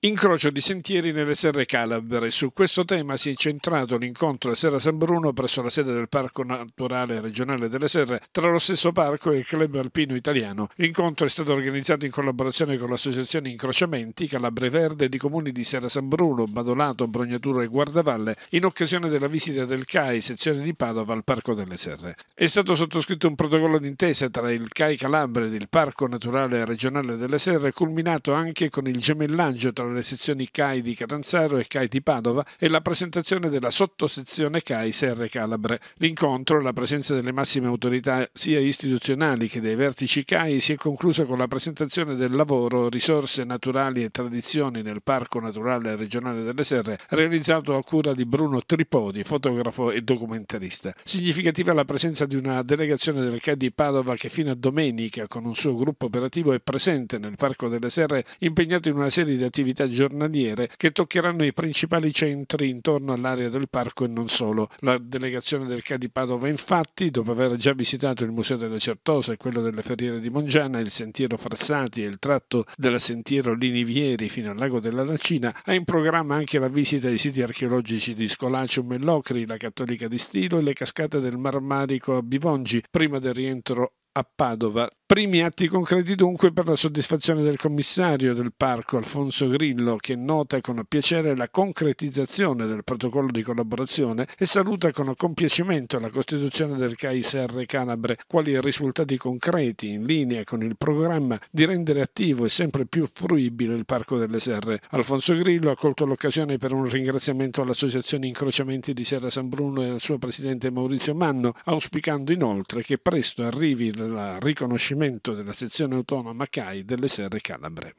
Incrocio di sentieri nelle serre calabre. Su questo tema si è centrato l'incontro a Sera San Bruno presso la sede del Parco Naturale Regionale delle Serre tra lo stesso parco e il Club Alpino Italiano. L'incontro è stato organizzato in collaborazione con l'associazione Incrociamenti Calabre Verde di comuni di Sera San Bruno, Badolato, Brognaturo e Guardavalle in occasione della visita del CAI, sezione di Padova al Parco delle Serre. È stato sottoscritto un protocollo d'intesa tra il CAI Calabre ed il Parco Naturale Regionale delle Serre culminato anche con il gemellaggio tra le sezioni CAI di Catanzaro e CAI di Padova e la presentazione della sottosezione CAI Serre Calabre. L'incontro, la presenza delle massime autorità sia istituzionali che dei vertici CAI, si è conclusa con la presentazione del lavoro Risorse naturali e tradizioni nel Parco Naturale Regionale delle Serre, realizzato a cura di Bruno Tripodi, fotografo e documentarista. Significativa la presenza di una delegazione del CAI di Padova che fino a domenica con un suo gruppo operativo è presente nel Parco delle Serre impegnato in una serie di attività attività giornaliere che toccheranno i principali centri intorno all'area del parco e non solo. La delegazione del CA di Padova infatti, dopo aver già visitato il Museo della Certosa e quello delle Ferriere di Mongiana, il sentiero Frassati e il tratto della sentiero Linivieri fino al lago della Lacina, ha in programma anche la visita ai siti archeologici di Scolacium e Locri, la Cattolica di Stilo e le cascate del Marmarico a Bivongi, prima del rientro a Padova Primi atti concreti dunque per la soddisfazione del commissario del parco Alfonso Grillo che nota con piacere la concretizzazione del protocollo di collaborazione e saluta con compiacimento la costituzione del CAI CAISR Calabre, quali risultati concreti in linea con il programma di rendere attivo e sempre più fruibile il parco delle serre. Alfonso Grillo ha colto l'occasione per un ringraziamento all'Associazione Incrociamenti di Serra San Bruno e al suo presidente Maurizio Manno, auspicando inoltre che presto arrivi la riconoscimento svolgimento della sezione autonoma CAI delle Serre Calabre.